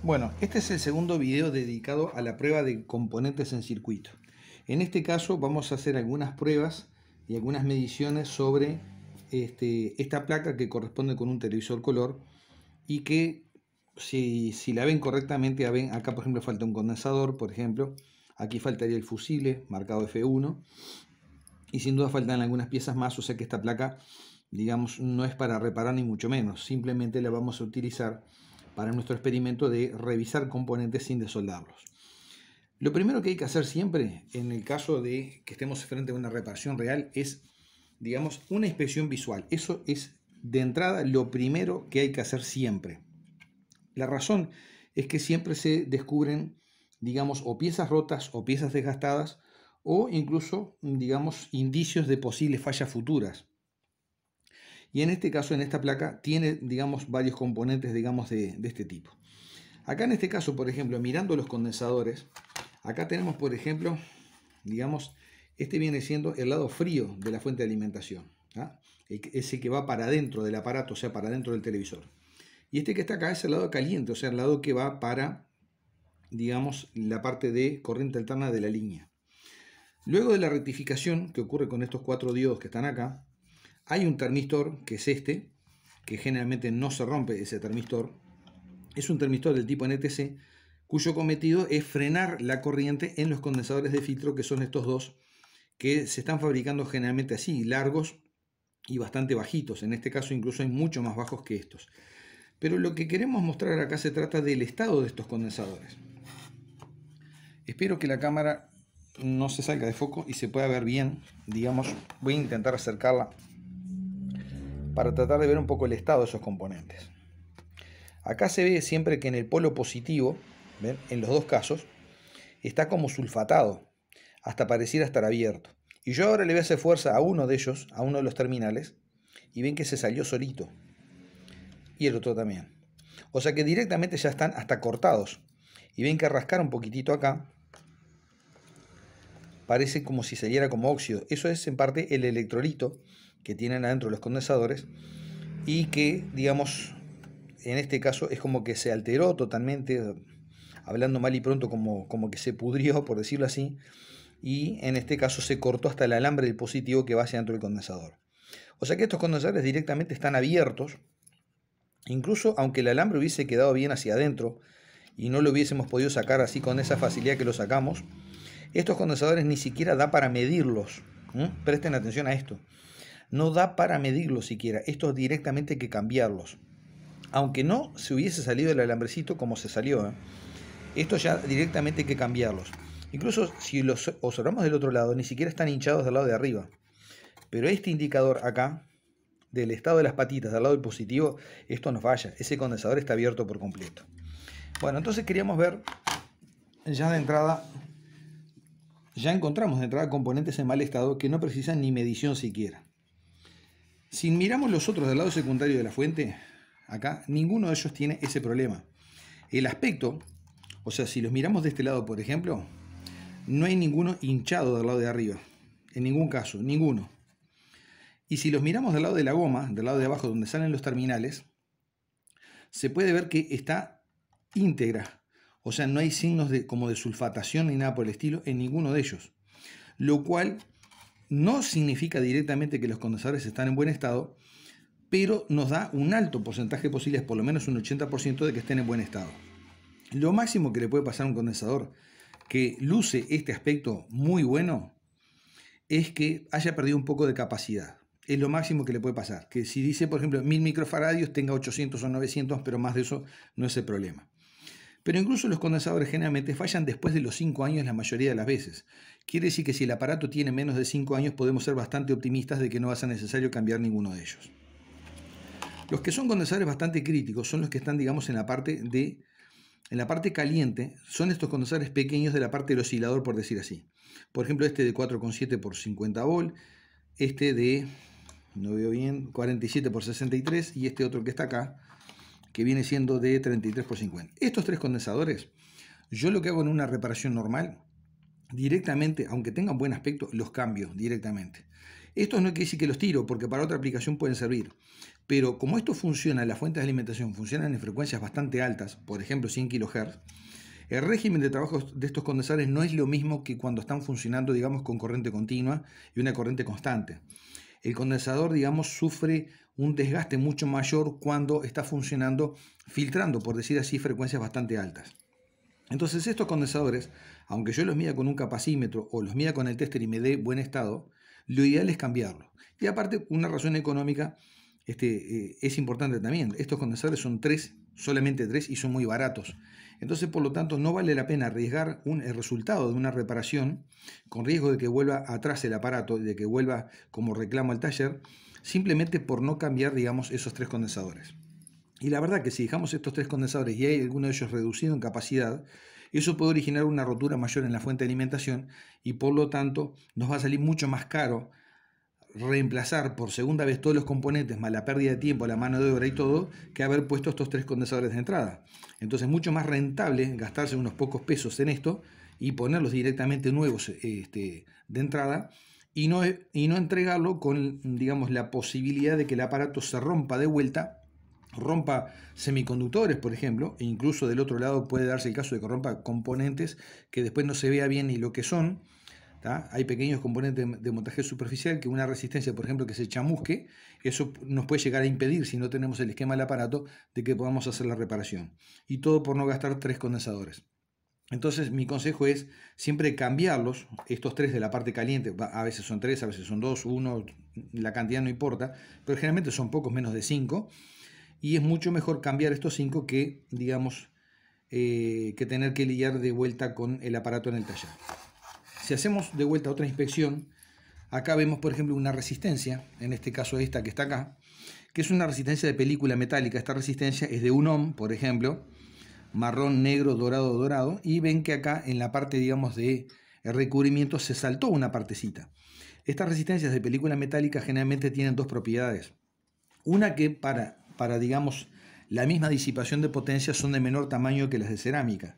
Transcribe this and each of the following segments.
Bueno, este es el segundo video dedicado a la prueba de componentes en circuito. En este caso vamos a hacer algunas pruebas y algunas mediciones sobre este, esta placa que corresponde con un televisor color y que si, la ven correctamente, ven, acá por ejemplo falta un condensador, por ejemplo, aquí faltaría el fusible marcado F1 y sin duda faltan algunas piezas más, o sea que esta placa digamos no es para reparar ni mucho menos, simplemente la vamos a utilizar para nuestro experimento de revisar componentes sin desoldarlos. Lo primero que hay que hacer siempre en el caso de que estemos frente a una reparación real es, digamos, una inspección visual. Eso es de entrada lo primero que hay que hacer siempre. La razón es que siempre se descubren, digamos, o piezas rotas o piezas desgastadas o incluso, digamos, indicios de posibles fallas futuras. Y en este caso, en esta placa, tiene, digamos, varios componentes, digamos, de, este tipo. Acá en este caso, por ejemplo, mirando los condensadores, acá tenemos, por ejemplo, digamos, este viene siendo el lado frío de la fuente de alimentación. ¿ah? Ese que va para adentro del aparato, o sea, para adentro del televisor. Y este que está acá es el lado caliente, o sea, el lado que va para, digamos, la parte de corriente alterna de la línea. Luego de la rectificación que ocurre con estos cuatro diodos que están acá, hay un termistor, que es este, que generalmente no se rompe ese termistor. Es un termistor del tipo NTC, cuyo cometido es frenar la corriente en los condensadores de filtro, que son estos dos, que se están fabricando generalmente así, largos y bastante bajitos. En este caso incluso hay mucho más bajos que estos. Pero lo que queremos mostrar acá se trata del estado de estos condensadores. Espero que la cámara no se salga de foco y se pueda ver bien. Digamos, voy a intentar acercarla para tratar de ver un poco el estado de esos componentes. Acá se ve siempre que en el polo positivo, en los dos casos, está como sulfatado, hasta pareciera estar abierto. Y yo ahora le voy a hacer fuerza a uno de ellos, a uno de los terminales, y ven que se salió solito. Y el otro también. O sea que directamente ya están hasta cortados. Y ven que rascar un poquitito acá, parece como si saliera como óxido. Eso es en parte el electrolito que tienen adentro los condensadores y que, digamos, en este caso es como que se alteró totalmente, hablando mal y pronto, como, como que se pudrió, por decirlo así, y en este caso se cortó hasta el alambre del positivo que va hacia adentro del condensador. O sea que estos condensadores directamente están abiertos, incluso aunque el alambre hubiese quedado bien hacia adentro y no lo hubiésemos podido sacar así con esa facilidad que lo sacamos, estos condensadores ni siquiera da para medirlos. Presten atención a esto. No da para medirlos siquiera. Esto directamente hay que cambiarlos. Aunque no se hubiese salido el alambrecito como se salió. ¿eh? Esto ya directamente hay que cambiarlos. Incluso si los observamos del otro lado, ni siquiera están hinchados del lado de arriba. Pero este indicador acá, del estado de las patitas, del lado positivo, esto nos falla. Ese condensador está abierto por completo. Bueno, entonces queríamos ver ya de entrada, ya encontramos de entrada componentes en mal estado que no precisan ni medición siquiera. Si miramos los otros del lado secundario de la fuente, acá, ninguno de ellos tiene ese problema. El aspecto, o sea, si los miramos de este lado, por ejemplo, no hay ninguno hinchado del lado de arriba. En ningún caso, ninguno. Y si los miramos del lado de la goma, del lado de abajo donde salen los terminales, se puede ver que está íntegra. O sea, no hay signos de, como de sulfatación ni nada por el estilo en ninguno de ellos. Lo cual no significa directamente que los condensadores están en buen estado, pero nos da un alto porcentaje posible, es por lo menos un 80% de que estén en buen estado. Lo máximo que le puede pasar a un condensador que luce este aspecto muy bueno es que haya perdido un poco de capacidad. Es lo máximo que le puede pasar. Que si dice, por ejemplo, 1000 microfaradios, tenga 800 o 900, pero más de eso no es el problema. Pero incluso los condensadores generalmente fallan después de los 5 años la mayoría de las veces. Quiere decir que si el aparato tiene menos de 5 años podemos ser bastante optimistas de que no va a ser necesario cambiar ninguno de ellos. Los que son condensadores bastante críticos son los que están, digamos, en la parte de en la parte caliente son estos condensadores pequeños de la parte del oscilador, por decir así. Por ejemplo, este de 4,7 por 50 volt, este de, no veo bien, 47 por 63 y este otro que está acá, que viene siendo de 33 por 50. Estos tres condensadores, yo lo que hago en una reparación normal directamente, aunque tengan buen aspecto, los cambio directamente. Esto no quiere decir que los tiro, porque para otra aplicación pueden servir. Pero como esto funciona, las fuentes de alimentación funcionan en frecuencias bastante altas, por ejemplo 100 kHz, el régimen de trabajo de estos condensadores no es lo mismo que cuando están funcionando, digamos, con corriente continua y una corriente constante. El condensador, digamos, sufre un desgaste mucho mayor cuando está funcionando filtrando, por decir así, frecuencias bastante altas. Entonces estos condensadores aunque yo los mida con un capacímetro o los mida con el tester y me dé buen estado, lo ideal es cambiarlo. Y aparte, una razón económica este, eh, es importante también. Estos condensadores son tres, solamente tres, y son muy baratos. Entonces, por lo tanto, no vale la pena arriesgar un, el resultado de una reparación con riesgo de que vuelva atrás el aparato, y de que vuelva como reclamo al taller, simplemente por no cambiar, digamos, esos tres condensadores. Y la verdad que si dejamos estos tres condensadores y hay alguno de ellos reducido en capacidad, eso puede originar una rotura mayor en la fuente de alimentación y por lo tanto nos va a salir mucho más caro reemplazar por segunda vez todos los componentes, más la pérdida de tiempo, la mano de obra y todo, que haber puesto estos tres condensadores de entrada. Entonces, es mucho más rentable gastarse unos pocos pesos en esto y ponerlos directamente nuevos este, de entrada y no, y no entregarlo con, digamos, la posibilidad de que el aparato se rompa de vuelta rompa semiconductores, por ejemplo, e incluso del otro lado puede darse el caso de que rompa componentes que después no se vea bien ni lo que son. Hay pequeños componentes de montaje superficial que una resistencia, por ejemplo, que se chamusque, eso nos puede llegar a impedir, si no tenemos el esquema del aparato, de que podamos hacer la reparación. Y todo por no gastar tres condensadores. Entonces mi consejo es siempre cambiarlos, estos tres de la parte caliente, a veces son tres, a veces son dos, uno, la cantidad no importa, pero generalmente son pocos, menos de cinco, y es mucho mejor cambiar estos cinco que, digamos, eh, que tener que lidiar de vuelta con el aparato en el taller. Si hacemos de vuelta otra inspección, acá vemos, por ejemplo, una resistencia, en este caso esta que está acá, que es una resistencia de película metálica. Esta resistencia es de un ohm, por ejemplo, marrón, negro, dorado, dorado, y ven que acá en la parte, digamos, de recubrimiento se saltó una partecita. Estas resistencias de película metálica generalmente tienen dos propiedades. Una que para para, digamos, la misma disipación de potencia son de menor tamaño que las de cerámica.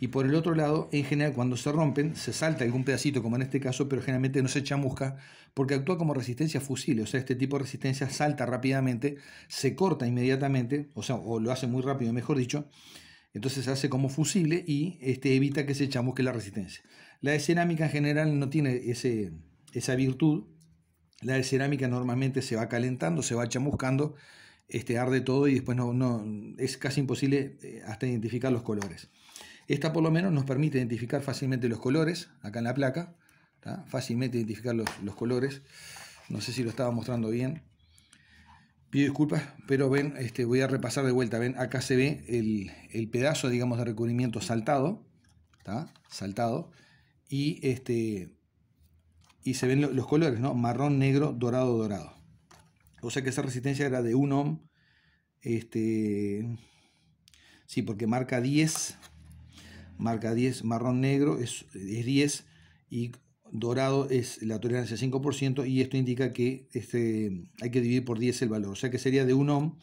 Y por el otro lado, en general, cuando se rompen, se salta algún pedacito, como en este caso, pero generalmente no se chamusca porque actúa como resistencia fusible. O sea, este tipo de resistencia salta rápidamente, se corta inmediatamente, o sea, o lo hace muy rápido, mejor dicho. Entonces se hace como fusible y este, evita que se chamusque la resistencia. La de cerámica en general no tiene ese, esa virtud. La de cerámica normalmente se va calentando, se va chamuscando este, arde todo y después no, no, es casi imposible eh, hasta identificar los colores. Esta por lo menos nos permite identificar fácilmente los colores, acá en la placa, fácilmente identificar los, colores. No sé si lo estaba mostrando bien. Pido disculpas, pero ven, este, voy a repasar de vuelta. Ven, acá se ve el, pedazo, digamos, de recubrimiento saltado. Saltado. Y, este, y se ven los colores, ¿no? Marrón, negro, dorado, dorado. O sea que esa resistencia era de 1 ohm. Este, sí, porque marca 10. Marca 10, marrón negro es, 10 y dorado es la tolerancia 5% y esto indica que este, hay que dividir por 10 el valor. O sea que sería de 1 ohm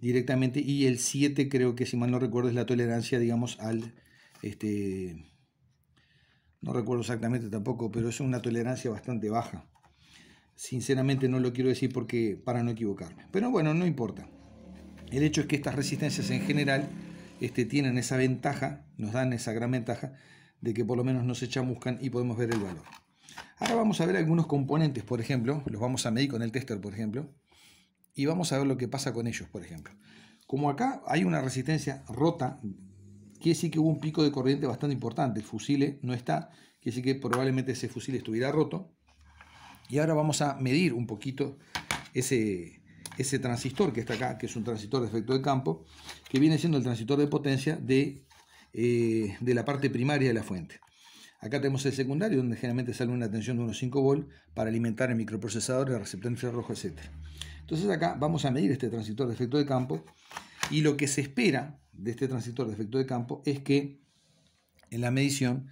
directamente y el 7 creo que si mal no recuerdo es la tolerancia digamos al este no recuerdo exactamente tampoco pero es una tolerancia bastante baja Sinceramente no lo quiero decir porque para no equivocarme. Pero bueno, no importa. El hecho es que estas resistencias en general este, tienen esa ventaja, nos dan esa gran ventaja de que por lo menos nos se buscan y podemos ver el valor. Ahora vamos a ver algunos componentes, por ejemplo, los vamos a medir con el tester, por ejemplo, y vamos a ver lo que pasa con ellos, por ejemplo. Como acá hay una resistencia rota, quiere decir que hubo un pico de corriente bastante importante, el fusil no está, quiere decir que probablemente ese fusil estuviera roto, y ahora vamos a medir un poquito ese, ese transistor que está acá, que es un transistor de efecto de campo, que viene siendo el transistor de potencia de, eh, de la parte primaria de la fuente. Acá tenemos el secundario, donde generalmente sale una tensión de unos 5 volts para alimentar el microprocesador, el receptor infrarrojo, etc. Entonces acá vamos a medir este transistor de efecto de campo y lo que se espera de este transistor de efecto de campo es que en la medición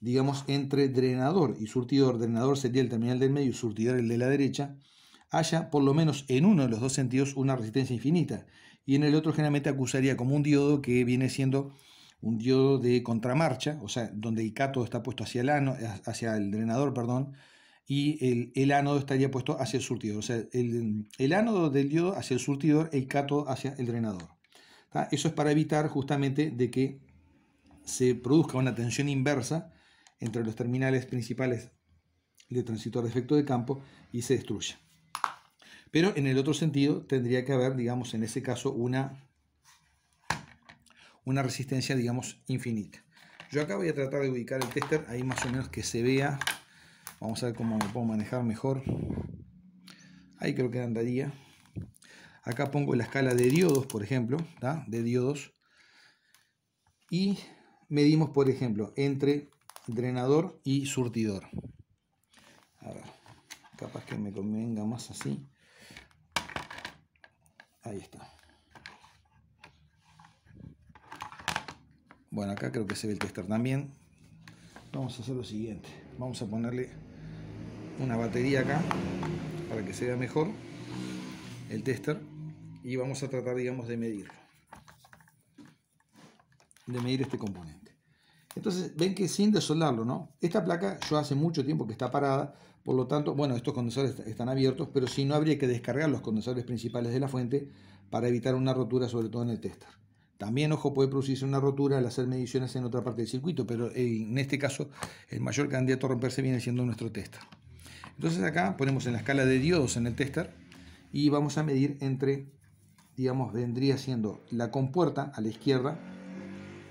digamos, entre drenador y surtidor, drenador sería el terminal del medio, y surtidor el de la derecha, haya por lo menos en uno de los dos sentidos una resistencia infinita. Y en el otro generalmente acusaría como un diodo que viene siendo un diodo de contramarcha, o sea, donde el cátodo está puesto hacia el, hacia el drenador, perdón, y el, ánodo estaría puesto hacia el surtidor. O sea, el, ánodo del diodo hacia el surtidor, el cátodo hacia el drenador. Eso es para evitar justamente de que se produzca una tensión inversa entre los terminales principales de transitor de efecto de campo y se destruye. Pero en el otro sentido tendría que haber, digamos, en ese caso una, una resistencia, digamos, infinita. Yo acá voy a tratar de ubicar el tester ahí más o menos que se vea. Vamos a ver cómo lo puedo manejar mejor. Ahí creo que andaría. Acá pongo la escala de diodos, por ejemplo, de diodos. Y medimos, por ejemplo, entre drenador y surtidor. capaz que me convenga más así. Ahí está. Bueno, acá creo que se ve el tester también. Vamos a hacer lo siguiente. Vamos a ponerle una batería acá para que se vea mejor el tester. Y vamos a tratar, digamos, de medir. De medir este componente. Entonces, ven que sin desoldarlo, ¿no? Esta placa yo hace mucho tiempo que está parada, por lo tanto, bueno, estos condensadores están abiertos, pero si no habría que descargar los condensadores principales de la fuente para evitar una rotura, sobre todo en el tester. También, ojo, puede producirse una rotura al hacer mediciones en otra parte del circuito, pero en este caso el mayor candidato a romperse viene siendo nuestro tester. Entonces acá ponemos en la escala de diodos en el tester y vamos a medir entre, digamos, vendría siendo la compuerta a la izquierda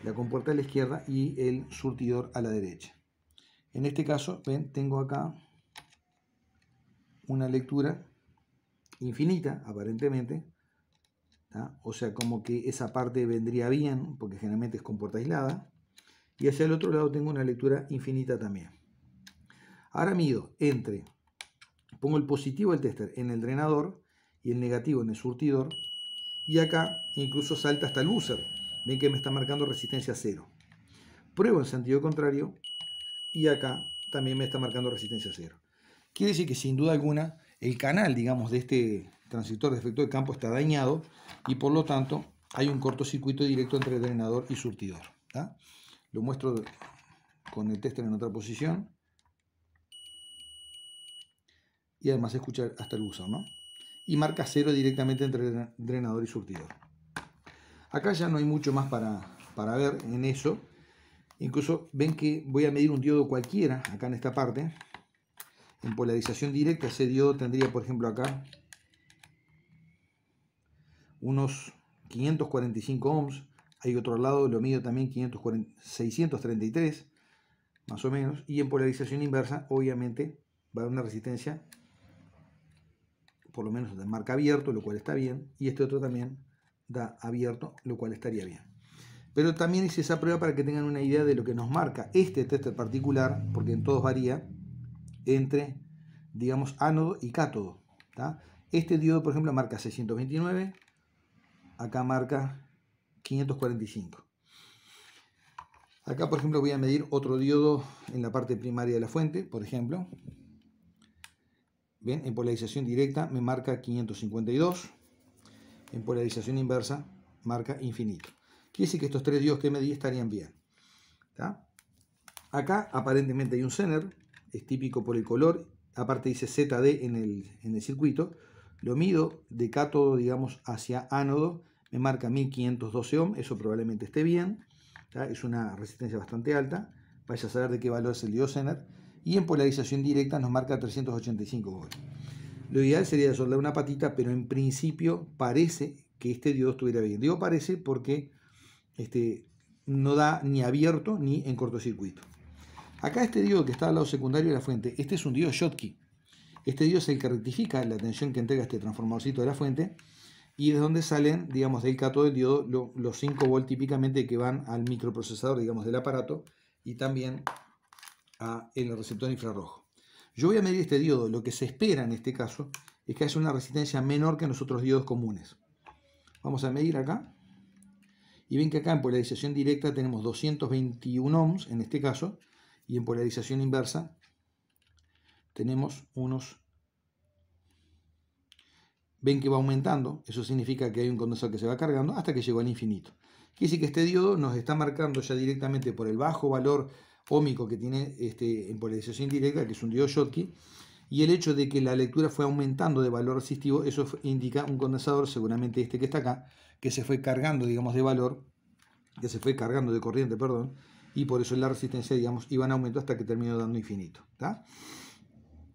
la compuerta a la izquierda y el surtidor a la derecha. En este caso, ven, tengo acá una lectura infinita, aparentemente. O sea, como que esa parte vendría bien, porque generalmente es compuerta aislada. Y hacia el otro lado tengo una lectura infinita también. Ahora mido entre, pongo el positivo del tester en el drenador y el negativo en el surtidor. Y acá incluso salta hasta el buzzer. Ven que me está marcando resistencia 0. Pruebo en sentido contrario y acá también me está marcando resistencia 0. Quiere decir que sin duda alguna el canal, digamos, de este transistor de efecto de campo está dañado y por lo tanto hay un cortocircuito directo entre el drenador y surtidor. Lo muestro con el tester en otra posición y además escuchar hasta el buzón Y marca cero directamente entre el drenador y surtidor. Acá ya no hay mucho más para, para ver en eso. Incluso ven que voy a medir un diodo cualquiera acá en esta parte. En polarización directa ese diodo tendría, por ejemplo, acá unos 545 ohms. Hay otro lado, lo mido también 633, más o menos. Y en polarización inversa, obviamente, va a haber una resistencia, por lo menos de marca abierto, lo cual está bien. Y este otro también da abierto, lo cual estaría bien. Pero también hice esa prueba para que tengan una idea de lo que nos marca este tester particular, porque en todos varía, entre, digamos, ánodo y cátodo. Este diodo, por ejemplo, marca 629, acá marca 545. Acá, por ejemplo, voy a medir otro diodo en la parte primaria de la fuente, por ejemplo. Bien, en polarización directa me marca 552 en polarización inversa marca infinito. Quiere decir que estos tres dios que di estarían bien. Acá aparentemente hay un zener, es típico por el color, aparte dice ZD en el, en el circuito. Lo mido de cátodo, digamos, hacia ánodo, me marca 1512 ohm, eso probablemente esté bien. Es una resistencia bastante alta, vaya a saber de qué valor es el dios zener. Y en polarización directa nos marca 385 volts. Lo ideal sería soldar una patita, pero en principio parece que este diodo estuviera bien. Digo parece porque este, no da ni abierto ni en cortocircuito. Acá este diodo que está al lado secundario de la fuente, este es un diodo Schottky. Este diodo es el que rectifica la tensión que entrega este transformadorcito de la fuente y es donde salen, digamos, del cátodo del diodo los 5 volts típicamente que van al microprocesador, digamos, del aparato y también a el receptor infrarrojo. Yo voy a medir este diodo. Lo que se espera en este caso es que haya una resistencia menor que en los otros diodos comunes. Vamos a medir acá. Y ven que acá en polarización directa tenemos 221 ohms en este caso. Y en polarización inversa tenemos unos... Ven que va aumentando. Eso significa que hay un condensador que se va cargando hasta que llegó al infinito. Quiere decir que este diodo nos está marcando ya directamente por el bajo valor ómico que tiene este, en polarización indirecta, que es un diodo Schottky, y el hecho de que la lectura fue aumentando de valor resistivo, eso indica un condensador, seguramente este que está acá, que se fue cargando, digamos, de valor, que se fue cargando de corriente, perdón, y por eso la resistencia, digamos, iba en aumento hasta que terminó dando infinito.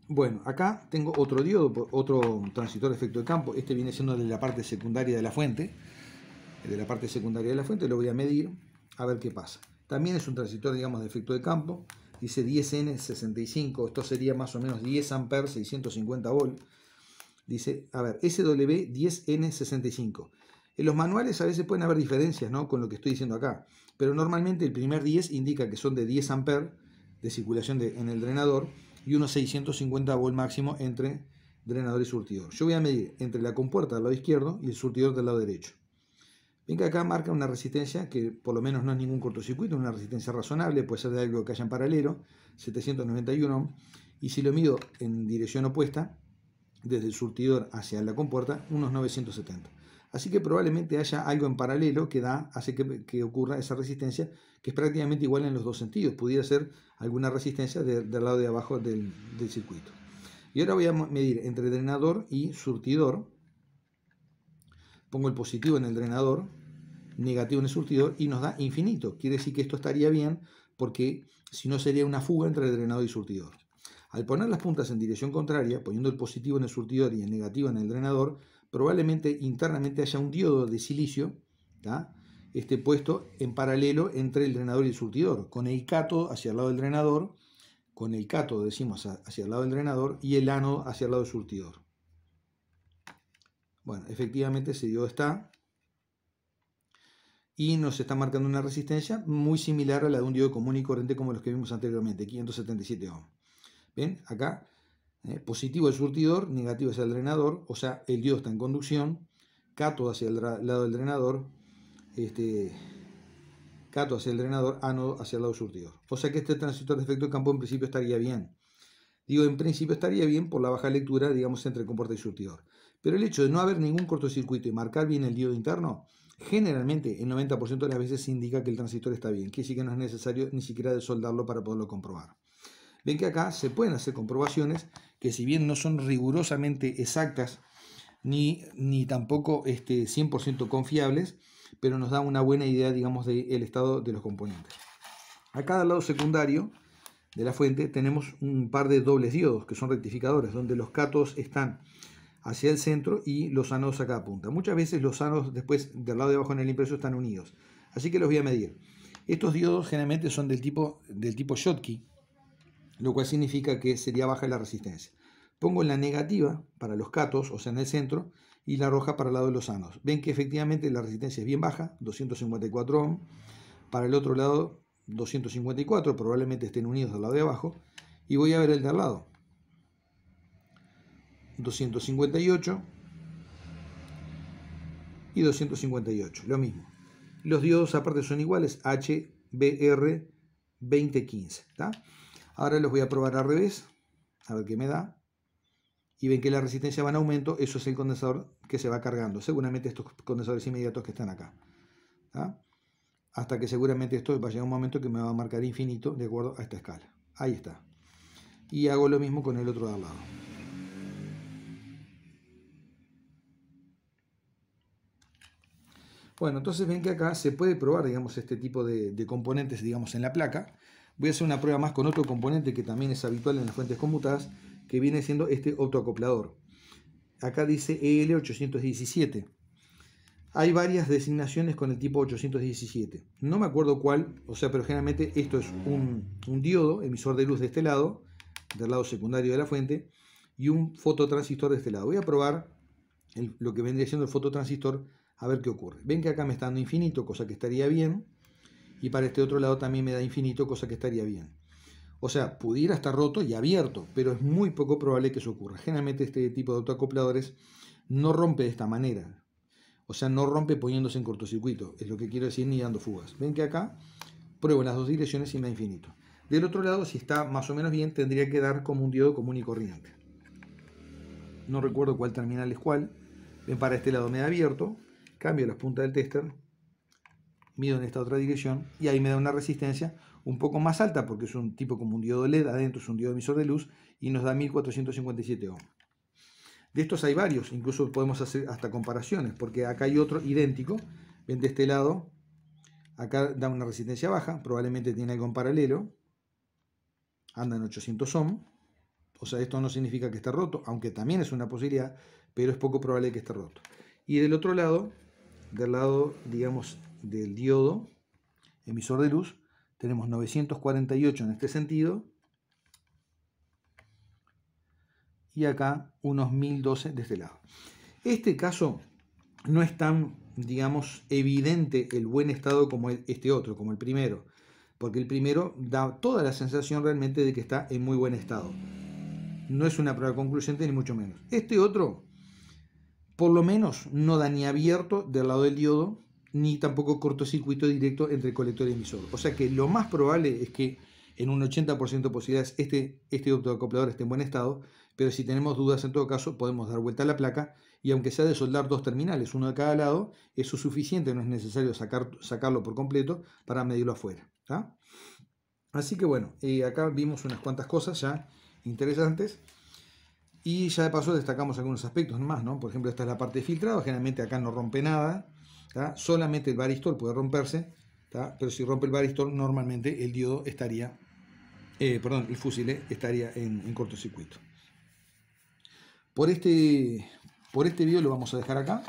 Bueno, acá tengo otro diodo, otro transitor de efecto de campo, este viene siendo de la parte secundaria de la fuente, de la parte secundaria de la fuente, lo voy a medir, a ver qué pasa. También es un transitor, digamos, de efecto de campo. Dice 10N65, esto sería más o menos 10 amperes, 650 v Dice, a ver, SW10N65. En los manuales a veces pueden haber diferencias ¿no? con lo que estoy diciendo acá, pero normalmente el primer 10 indica que son de 10 amperes de circulación en el drenador y unos 650 volt máximo entre drenador y surtidor. Yo voy a medir entre la compuerta del lado izquierdo y el surtidor del lado derecho. Venga, que acá marca una resistencia que por lo menos no es ningún cortocircuito, una resistencia razonable, puede ser de algo que haya en paralelo, 791 y si lo mido en dirección opuesta, desde el surtidor hacia la compuerta, unos 970. Así que probablemente haya algo en paralelo que hace que, ocurra esa resistencia, que es prácticamente igual en los dos sentidos. Pudiera ser alguna resistencia del lado de abajo del circuito. Y ahora voy a medir entre drenador y surtidor, pongo el positivo en el drenador, negativo en el surtidor y nos da infinito. Quiere decir que esto estaría bien porque si no sería una fuga entre el drenador y el surtidor. Al poner las puntas en dirección contraria, poniendo el positivo en el surtidor y el negativo en el drenador, probablemente internamente haya un diodo de silicio está, este, puesto en paralelo entre el drenador y el surtidor, con el cátodo hacia el lado del drenador, con el cátodo, decimos, hacia el lado del drenador y el ánodo hacia el lado del surtidor. Bueno, efectivamente ese diodo está. Y nos está marcando una resistencia muy similar a la de un diodo común y corriente como los que vimos anteriormente, 577 ohm. Bien, acá eh, positivo el surtidor, negativo es el drenador, o sea, el diodo está en conducción, cátodo hacia el lado del drenador, este, cátodo hacia el drenador, ánodo hacia el lado del surtidor. O sea que este transistor de efecto de campo en principio estaría bien. Digo, en principio estaría bien por la baja lectura, digamos, entre comporte y surtidor. Pero el hecho de no haber ningún cortocircuito y marcar bien el diodo interno, generalmente el 90% de las veces indica que el transistor está bien, que sí que no es necesario ni siquiera desoldarlo para poderlo comprobar. Ven que acá se pueden hacer comprobaciones que si bien no son rigurosamente exactas ni, ni tampoco este, 100% confiables, pero nos da una buena idea, digamos, del estado de los componentes. Acá cada lado secundario de la fuente tenemos un par de dobles diodos, que son rectificadores, donde los cátodos están hacia el centro y los anodos a cada punta. Muchas veces los anodos después del lado de abajo en el impreso están unidos. Así que los voy a medir. Estos diodos generalmente son del tipo, del tipo Schottky, lo cual significa que sería baja la resistencia. Pongo la negativa para los catos, o sea, en el centro, y la roja para el lado de los anodos. Ven que efectivamente la resistencia es bien baja, 254 ohm. Para el otro lado, 254, probablemente estén unidos al lado de abajo. Y voy a ver el de al lado. 258 y 258, lo mismo. Los diodos aparte son iguales, HBR 2015. Ahora los voy a probar al revés, a ver qué me da. Y ven que la resistencia va en aumento, eso es el condensador que se va cargando. Seguramente estos condensadores inmediatos que están acá. Hasta que seguramente esto va a llegar un momento que me va a marcar infinito de acuerdo a esta escala. Ahí está. Y hago lo mismo con el otro de al lado. Bueno, entonces ven que acá se puede probar, digamos, este tipo de, componentes, digamos, en la placa. Voy a hacer una prueba más con otro componente que también es habitual en las fuentes conmutadas, que viene siendo este autoacoplador. Acá dice EL817. Hay varias designaciones con el tipo 817. No me acuerdo cuál, o sea, pero generalmente esto es un, diodo, emisor de luz de este lado, del lado secundario de la fuente, y un fototransistor de este lado. Voy a probar lo que vendría siendo el fototransistor a ver qué ocurre. Ven que acá me está dando infinito, cosa que estaría bien, y para este otro lado también me da infinito, cosa que estaría bien. O sea, pudiera estar roto y abierto, pero es muy poco probable que eso ocurra. Generalmente este tipo de autoacopladores no rompe de esta manera. O sea, no rompe poniéndose en cortocircuito, es lo que quiero decir, ni dando fugas. Ven que acá pruebo en las dos direcciones y me da infinito. Del otro lado, si está más o menos bien, tendría que dar como un diodo común y corriente. No recuerdo cuál terminal es cuál. Ven, para este lado me da abierto, Cambio las puntas del tester, mido en esta otra dirección y ahí me da una resistencia un poco más alta porque es un tipo como un diodo LED, adentro es un diodo emisor de luz y nos da 1457 ohm De estos hay varios, incluso podemos hacer hasta comparaciones porque acá hay otro idéntico, ven de este lado, acá da una resistencia baja, probablemente tiene algo en paralelo, anda en 800 ohm, o sea, esto no significa que esté roto, aunque también es una posibilidad, pero es poco probable que esté roto. Y del otro lado del lado, digamos, del diodo emisor de luz, tenemos 948 en este sentido y acá unos 1012 de este lado. Este caso no es tan, digamos, evidente el buen estado como este otro, como el primero, porque el primero da toda la sensación realmente de que está en muy buen estado. No es una prueba concluyente ni mucho menos. Este otro por lo menos no da ni abierto del lado del diodo, ni tampoco cortocircuito directo entre colector y emisor. O sea que lo más probable es que en un 80% de posibilidades este, este optoacoplador esté en buen estado, pero si tenemos dudas en todo caso podemos dar vuelta a la placa y aunque sea de soldar dos terminales, uno de cada lado, eso es suficiente, no es necesario sacarlo por completo para medirlo afuera. Así que bueno, eh, acá vimos unas cuantas cosas ya interesantes. Y ya de paso destacamos algunos aspectos más, ¿no? Por ejemplo, esta es la parte filtrada generalmente acá no rompe nada, solamente el baristol puede romperse, pero si rompe el baristol, normalmente el diodo estaría, eh, perdón, el fusile eh, estaría en, cortocircuito. Por este, por este video lo vamos a dejar acá.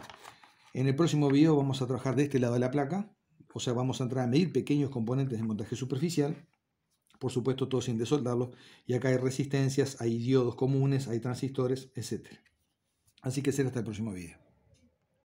En el próximo video vamos a trabajar de este lado de la placa, o sea, vamos a entrar a medir pequeños componentes de montaje superficial por supuesto todo sin desoldarlos, y acá hay resistencias, hay diodos comunes, hay transistores, etc. Así que será hasta el próximo video.